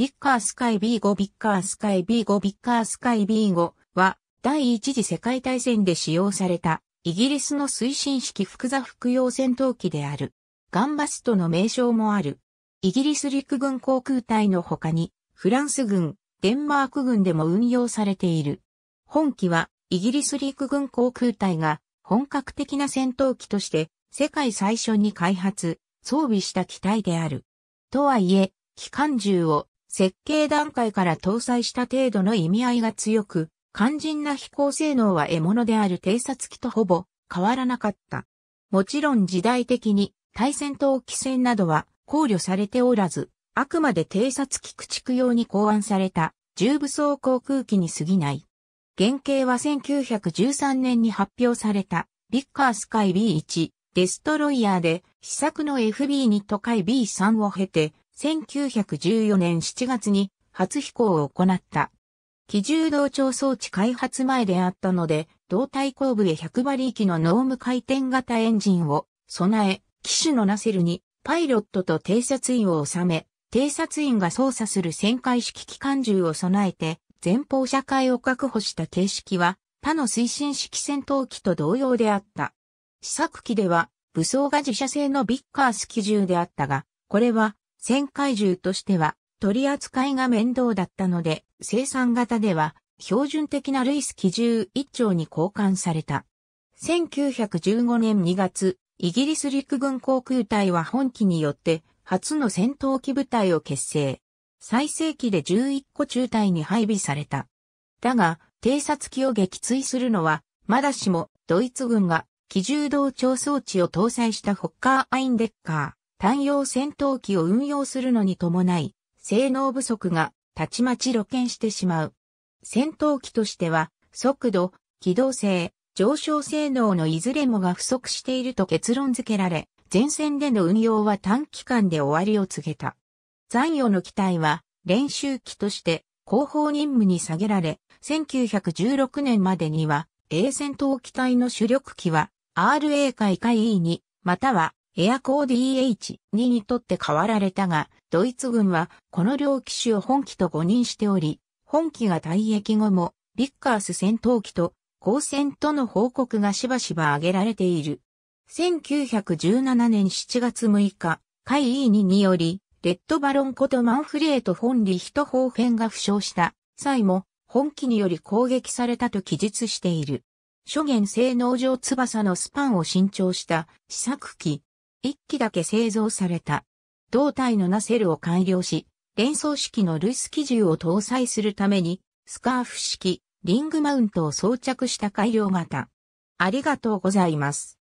ビッカースカイ B5 ビッカースカイ B5 ビッカースカイ B5 は第一次世界大戦で使用されたイギリスの推進式複座服用戦闘機である。ガンバストの名称もある。イギリス陸軍航空隊の他にフランス軍、デンマーク軍でも運用されている。本機はイギリス陸軍航空隊が本格的な戦闘機として世界最初に開発、装備した機体である。とはいえ、機関銃を設計段階から搭載した程度の意味合いが強く、肝心な飛行性能は獲物である偵察機とほぼ変わらなかった。もちろん時代的に対戦闘機戦などは考慮されておらず、あくまで偵察機駆逐用に考案された重武装航空機に過ぎない。原型は1913年に発表されたビッカースカイ B1 デストロイヤーで試作の FB2 と海 B3 を経て1914年7月に初飛行を行った。機重同調装置開発前であったので、胴体後部へ100馬力のノーム回転型エンジンを備え、機種のナセルにパイロットと偵察員を収め、偵察員が操作する旋回式機関銃を備えて、前方車会を確保した形式は、他の推進式戦闘機と同様であった。試作機では、武装が自社製のビッカース機銃であったが、これは戦海獣としては取り扱いが面倒だったので、生産型では標準的なルイス機銃1丁に交換された。1915年2月、イギリス陸軍航空隊は本機によって初の戦闘機部隊を結成。最盛期で11個中隊に配備された。だが、偵察機を撃墜するのは、まだしもドイツ軍が機銃同調装置を搭載したホッカーアインデッカー。単用戦闘機を運用するのに伴い、性能不足がたちまち露見してしまう。戦闘機としては、速度、機動性、上昇性能のいずれもが不足していると結論付けられ、前線での運用は短期間で終わりを告げた。残余の機体は練習機として後方任務に下げられ、1916年までには A 戦闘機隊の主力機は RA 海以下 E 2またはエアコー DH2 にとって変わられたが、ドイツ軍はこの両機種を本機と誤認しており、本機が退役後もビッカース戦闘機と交戦との報告がしばしば挙げられている。1917年7月6日、海 E2 により、レッドバロンことマンフレート・フォンリヒト方編が負傷した際も、本機により攻撃されたと記述している。諸元性能上翼のスパンを新調した試作機1機だけ製造された。胴体のナセルを改良し、連装式のルイス機銃を搭載するために、スカーフ式、リングマウントを装着した改良型。ありがとうございます。